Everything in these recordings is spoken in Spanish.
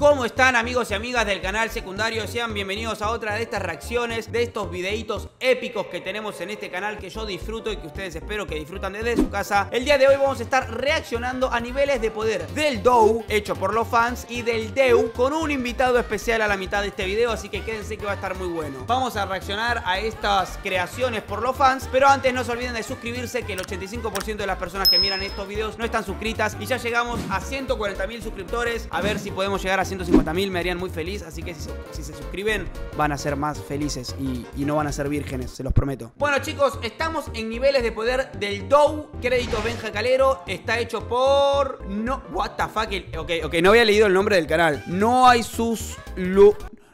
¿Cómo están amigos y amigas del canal secundario? Sean bienvenidos a otra de estas reacciones, de estos videitos épicos que tenemos en este canal que yo disfruto y que ustedes espero que disfrutan desde su casa. El día de hoy vamos a estar reaccionando a niveles de poder del Dou hecho por los fans, y del Deu, con un invitado especial a la mitad de este video, así que quédense que va a estar muy bueno. Vamos a reaccionar a estas creaciones por los fans, pero antes no se olviden de suscribirse, que el 85% de las personas que miran estos videos no están suscritas, y ya llegamos a 140.000 suscriptores, a ver si podemos llegar a 150 mil me harían muy feliz, así que si se, suscriben van a ser más felices y, no van a ser vírgenes, se los prometo. Bueno chicos, estamos en niveles de poder del Dow, crédito Benja Calero, está hecho por... No, what the fuck, ok, ok, no había leído el nombre del canal. No hay sus...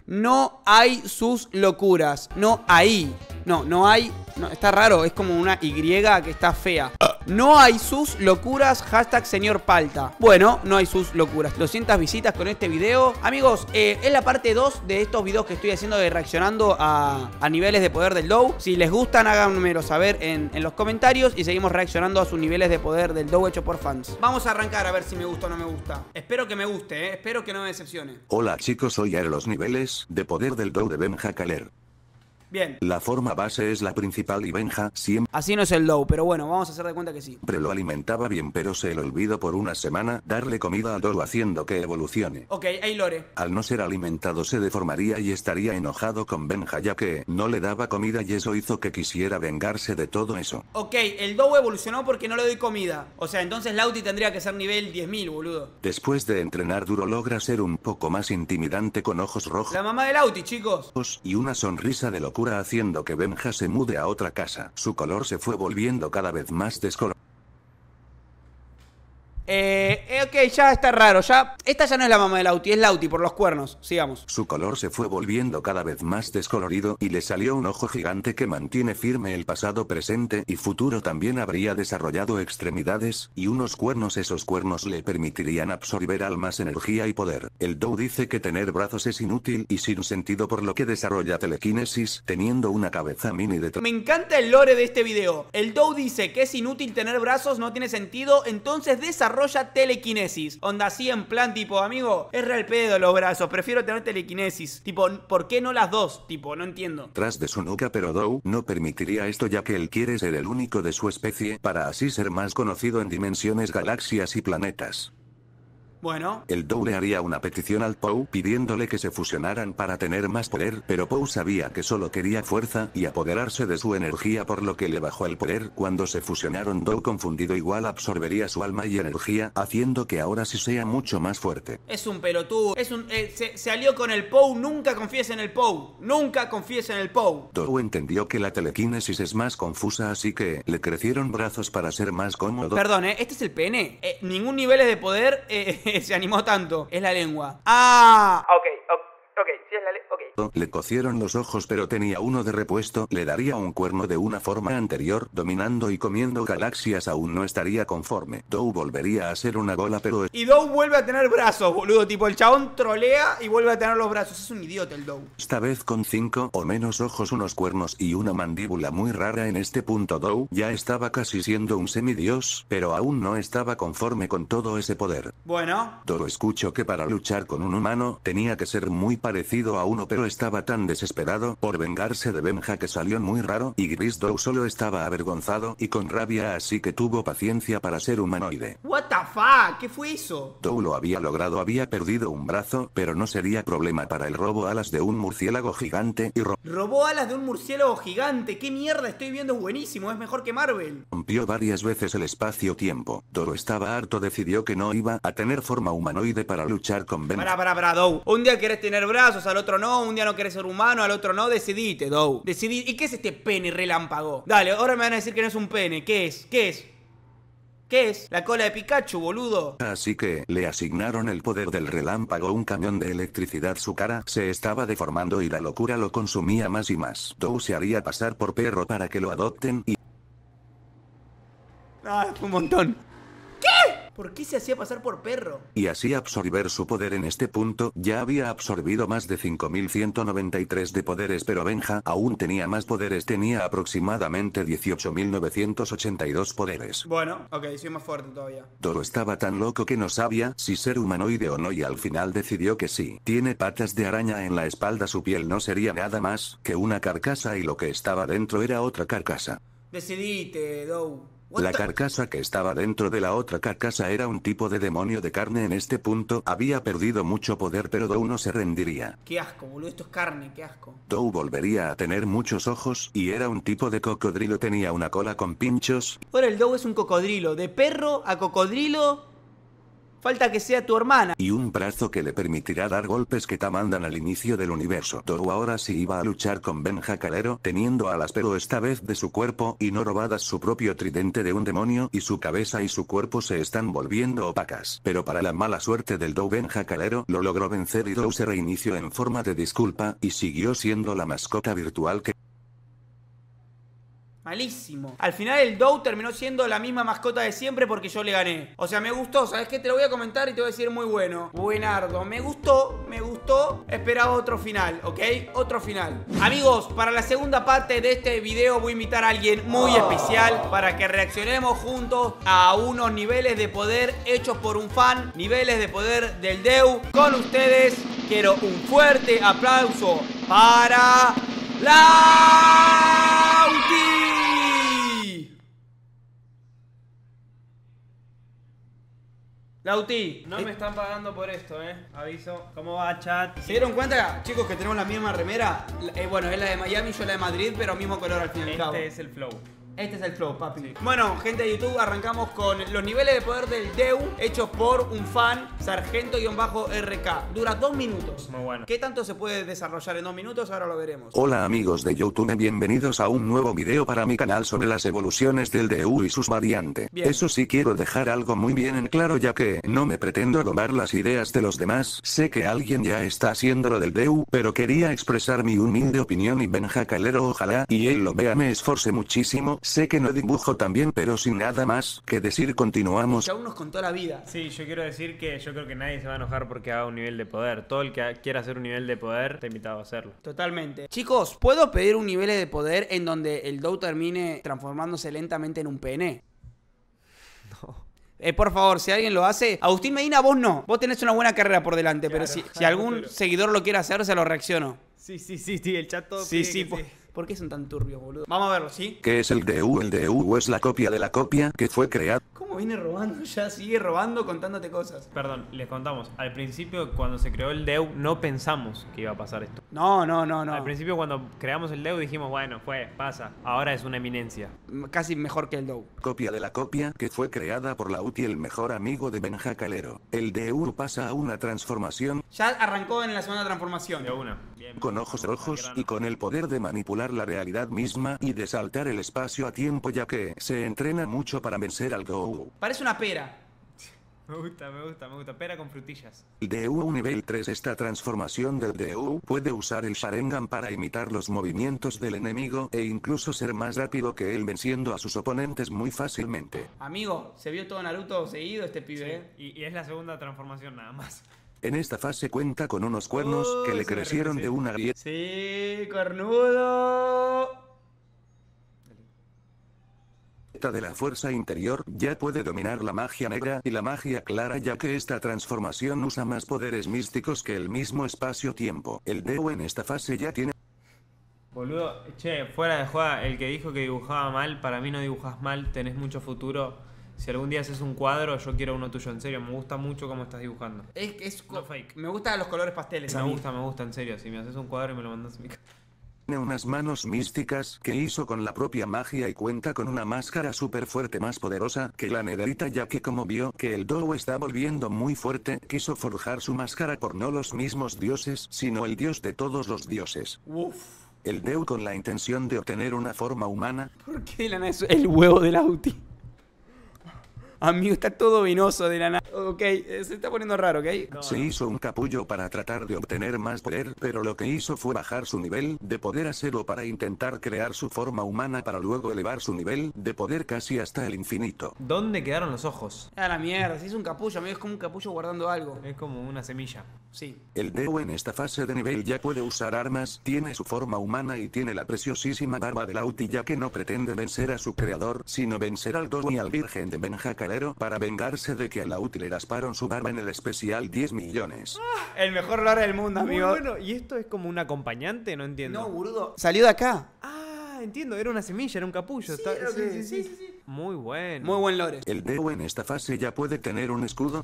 No hay sus locuras, no hay... No, no hay... No, está raro, es como una Y que está fea. No hay sus locuras, hashtag señor palta. Bueno, no hay sus locuras. 200 visitas con este video. Amigos, eh, es la parte 2 de estos videos que estoy haciendo de reaccionando a, niveles de poder del Dow. Si les gustan, háganmelo saber en, los comentarios y seguimos reaccionando a sus niveles de poder del Dow hecho por fans. Vamos a arrancar a ver si me gusta o no me gusta. Espero que me guste, eh. espero que no me decepcione. Hola chicos, soy Aero los niveles de poder del Dow de Ben Hakaler. Bien. La forma base es la principal y Benja siempre... Así no es el low, pero bueno, vamos a hacer de cuenta que sí. Pero lo alimentaba bien, pero se le olvidó por una semana darle comida al Dow haciendo que evolucione. Ok, ahí Lore. Al no ser alimentado se deformaría y estaría enojado con Benja ya que no le daba comida y eso hizo que quisiera vengarse de todo eso. Ok, el Dow evolucionó porque no le doy comida. O sea, entonces Lauti tendría que ser nivel 10.000, boludo. Después de entrenar duro logra ser un poco más intimidante con ojos rojos. La mamá de Lauti, chicos. Y una sonrisa de loco haciendo que Benja se mude a otra casa. Su color se fue volviendo cada vez más descolorido. Eh, eh, ok, ya está raro, ya... Esta ya no es la mamá de Lauti, es Lauti por los cuernos, sigamos. Su color se fue volviendo cada vez más descolorido y le salió un ojo gigante que mantiene firme el pasado, presente y futuro. También habría desarrollado extremidades y unos cuernos. Esos cuernos le permitirían absorber almas, energía y poder. El Dou dice que tener brazos es inútil y sin sentido por lo que desarrolla telequinesis teniendo una cabeza mini de... Me encanta el lore de este video. El Dou dice que es inútil tener brazos, no tiene sentido, entonces desarrolla desarrolla telequinesis. Onda así en plan tipo, amigo, es real pedo los brazos, prefiero tener telequinesis. Tipo, ¿por qué no las dos? Tipo, no entiendo. Tras de su nuca, pero dou no permitiría esto ya que él quiere ser el único de su especie para así ser más conocido en dimensiones, galaxias y planetas. Bueno. El Dou le haría una petición al Pou pidiéndole que se fusionaran para tener más poder, pero Pou sabía que solo quería fuerza y apoderarse de su energía por lo que le bajó el poder cuando se fusionaron Dou confundido igual absorbería su alma y energía, haciendo que ahora sí sea mucho más fuerte. Es un pelotudo, es un... Eh, se, salió con el Pou, nunca confíes en el Pou, nunca confíes en el Pou. Dou entendió que la telequinesis es más confusa así que le crecieron brazos para ser más cómodo. Perdón, ¿eh? ¿este es el pene? Eh, ningún nivel es de poder... Eh, se animó tanto. Es la lengua. Ah. Ok, ok. Le cocieron los ojos pero tenía uno de repuesto, le daría un cuerno de una forma anterior, dominando y comiendo galaxias aún no estaría conforme. Dou volvería a ser una gola pero... Y Dou vuelve a tener brazos, boludo, tipo el chabón trolea y vuelve a tener los brazos, es un idiota el Dou. Esta vez con cinco o menos ojos, unos cuernos y una mandíbula muy rara en este punto Dou ya estaba casi siendo un semidios, pero aún no estaba conforme con todo ese poder. Bueno. Dou escuchó que para luchar con un humano tenía que ser muy parecido a uno pero estaba tan desesperado por vengarse de Benja que salió muy raro y Grisdow solo estaba avergonzado y con rabia así que tuvo paciencia para ser humanoide. What the fuck, ¿qué fue eso? Dou lo había logrado, había perdido un brazo, pero no sería problema para el robo alas de un murciélago gigante y robó alas de un murciélago gigante. ¿Qué mierda estoy viendo? buenísimo, es mejor que Marvel. Rompió varias veces el espacio-tiempo. Doro estaba harto, decidió que no iba a tener forma humanoide para luchar con Ben. Para, para, para, Un día querés tener brazos, al otro no, un día no querés ser humano, al otro no, decidite, Dow. Decidí. ¿Y qué es este pene relámpago? Dale, ahora me van a decir que no es un pene. ¿Qué es? ¿Qué es? ¿Qué es? La cola de Pikachu, boludo. Así que, le asignaron el poder del relámpago, un camión de electricidad. Su cara se estaba deformando y la locura lo consumía más y más. Dou se haría pasar por perro para que lo adopten y... Ah, un montón. ¿Qué? ¿Por qué se hacía pasar por perro? Y así absorber su poder en este punto, ya había absorbido más de 5193 de poderes pero Benja aún tenía más poderes, tenía aproximadamente 18982 poderes. Bueno, ok, soy más fuerte todavía. Toro estaba tan loco que no sabía si ser humanoide o no y al final decidió que sí. Tiene patas de araña en la espalda, su piel no sería nada más que una carcasa y lo que estaba dentro era otra carcasa. Decidite, Dou. La carcasa que estaba dentro de la otra carcasa era un tipo de demonio de carne en este punto. Había perdido mucho poder pero Dou no se rendiría. Qué asco, boludo, esto es carne, qué asco. Dou volvería a tener muchos ojos y era un tipo de cocodrilo, tenía una cola con pinchos. Ahora el Dou es un cocodrilo, de perro a cocodrilo Falta que sea tu hermana. Y un brazo que le permitirá dar golpes que te mandan al inicio del universo. Toru ahora sí iba a luchar con Benja teniendo alas pero esta vez de su cuerpo y no robadas su propio tridente de un demonio y su cabeza y su cuerpo se están volviendo opacas. Pero para la mala suerte del Dou Benja lo logró vencer y Dou se reinició en forma de disculpa y siguió siendo la mascota virtual que Malísimo. Al final el Dow terminó siendo la misma mascota de siempre porque yo le gané. O sea, me gustó. ¿Sabes qué? Te lo voy a comentar y te voy a decir muy bueno. Buenardo. Me gustó, me gustó. Esperaba otro final, ¿ok? Otro final. Amigos, para la segunda parte de este video voy a invitar a alguien muy oh. especial para que reaccionemos juntos a unos niveles de poder hechos por un fan. Niveles de poder del Deu. Con ustedes quiero un fuerte aplauso para la... Lauti, no eh. me están pagando por esto, eh. Aviso. ¿Cómo va, chat? ¿Se dieron cuenta, chicos, que tenemos la misma remera? Eh, bueno, es la de Miami, yo la de Madrid, pero mismo color al final. Este es el flow. Este es el flow, papi. Bueno, gente de YouTube, arrancamos con los niveles de poder del DEU hechos por un fan, sargento-rk. Dura dos minutos. Muy bueno. ¿Qué tanto se puede desarrollar en dos minutos? Ahora lo veremos. Hola amigos de YouTube, bienvenidos a un nuevo video para mi canal sobre las evoluciones del DEU y sus variantes. Eso sí quiero dejar algo muy bien en claro ya que no me pretendo robar las ideas de los demás, sé que alguien ya está haciendo lo del DEU, pero quería expresar mi humilde opinión y Benja Calero ojalá y él lo vea me esforce muchísimo, Sé que no dibujo también, pero sin nada más que decir, continuamos. Ya unos nos contó la vida. Sí, yo quiero decir que yo creo que nadie se va a enojar porque haga un nivel de poder. Todo el que quiera hacer un nivel de poder, te invitado a hacerlo. Totalmente. Chicos, ¿puedo pedir un nivel de poder en donde el Dow termine transformándose lentamente en un pene? No. Eh, por favor, si alguien lo hace, Agustín Medina, vos no. Vos tenés una buena carrera por delante, pero si, si algún seguidor lo quiere hacer, se lo reacciono. Sí, sí, sí, sí, el chat todo. Sí, sí, sí. ¿Por qué son tan turbios, boludo? Vamos a verlo, ¿sí? ¿Qué es el DU? El DU es la copia de la copia que fue creada. ¿Cómo viene robando ya? Sigue robando contándote cosas. Perdón, les contamos. Al principio, cuando se creó el DEU, no pensamos que iba a pasar esto. No, no, no, no. Al principio cuando creamos el Deu dijimos, bueno, fue, pasa, ahora es una eminencia. Casi mejor que el Deu Copia de la copia que fue creada por la UTI, el mejor amigo de Benja Calero. El DEU pasa a una transformación. Ya arrancó en la segunda transformación. De una. Con ojos rojos y con el poder de manipular la realidad misma y de saltar el espacio a tiempo ya que se entrena mucho para vencer al Deu Parece una pera. Me gusta, me gusta, me gusta. Pera con frutillas. DU nivel 3 Esta transformación del DU puede usar el Sharingan para imitar los movimientos del enemigo e incluso ser más rápido que él venciendo a sus oponentes muy fácilmente. Amigo, se vio todo Naruto seguido este pibe. ¿eh? y, es la segunda transformación nada más. En esta fase cuenta con unos cuernos que le crecieron de una grieta. Sí, cornudo de la fuerza interior ya puede dominar la magia negra y la magia clara ya que esta transformación usa más poderes místicos que el mismo espacio-tiempo. El Deo en esta fase ya tiene... Boludo, che, fuera de juego el que dijo que dibujaba mal, para mí no dibujas mal, tenés mucho futuro. Si algún día haces un cuadro, yo quiero uno tuyo, en serio, me gusta mucho cómo estás dibujando. Es, que es fake. Me gustan los colores pasteles. Me gusta, me gusta, en serio. Si me haces un cuadro y me lo mandas tiene unas manos místicas que hizo con la propia magia y cuenta con una máscara súper fuerte más poderosa que la nederita ya que como vio que el Dou está volviendo muy fuerte, quiso forjar su máscara por no los mismos dioses, sino el dios de todos los dioses. El Deu con la intención de obtener una forma humana. ¿Por qué el huevo del Auti? mí está todo vinoso de la nada. Ok, eh, se está poniendo raro, ¿ok? se hizo un capullo para tratar de obtener más poder, pero lo que hizo fue bajar su nivel de poder a cero para intentar crear su forma humana para luego elevar su nivel de poder casi hasta el infinito. ¿Dónde quedaron los ojos? A la mierda, se hizo un capullo, amigo, es como un capullo guardando algo. Es como una semilla. Sí. El Deo en esta fase de nivel ya puede usar armas, tiene su forma humana y tiene la preciosísima barba de Lauti ya que no pretende vencer a su creador, sino vencer al Dodo y al Virgen de Benjaka para vengarse de que a la útil le rasparon su barba en el especial 10 millones. Ah, el mejor lore del mundo, amigo. bueno, y esto es como un acompañante, no entiendo. No, burdo. Salió de acá. Ah, entiendo, era una semilla, era un capullo. Sí, sí, sí, sí, Muy bueno. Muy buen lore. El Deo en esta fase ya puede tener un escudo.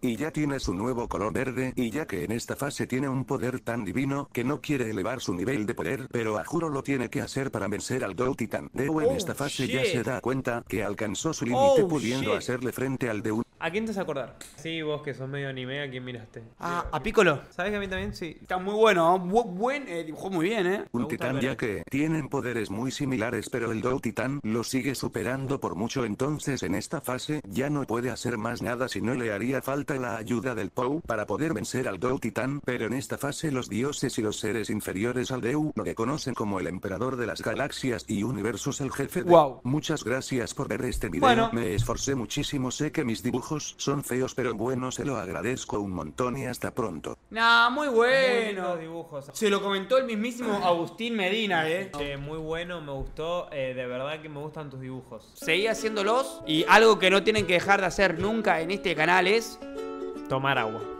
Y ya tiene su nuevo color verde, y ya que en esta fase tiene un poder tan divino que no quiere elevar su nivel de poder, pero a juro lo tiene que hacer para vencer al Dou Titan. Deu en oh, esta fase ya se da cuenta que alcanzó su límite oh, pudiendo hacerle frente al de ¿A quién te vas a acordar? Sí, vos que sos medio anime, ¿a quién miraste? Ah, a Piccolo. ¿Sabes que a mí también? Sí. Está muy bueno, buen, eh, dibujó muy bien, ¿eh? Un titán ya que tienen poderes muy similares pero el Dou Titán lo sigue superando por mucho entonces en esta fase ya no puede hacer más nada si no le haría falta la ayuda del Pou para poder vencer al Dou Titán pero en esta fase los dioses y los seres inferiores al Deu lo reconocen como el emperador de las galaxias y universos el jefe de... Wow. Muchas gracias por ver este video. Bueno. Me esforcé muchísimo, sé que mis dibujos son feos pero bueno se lo agradezco un montón y hasta pronto. Nah, muy buenos dibujos. Se lo comentó el mismísimo Agustín Medina, ¿eh? eh. muy bueno, me gustó, eh, de verdad que me gustan tus dibujos. Seguí haciéndolos y algo que no tienen que dejar de hacer nunca en este canal es tomar agua.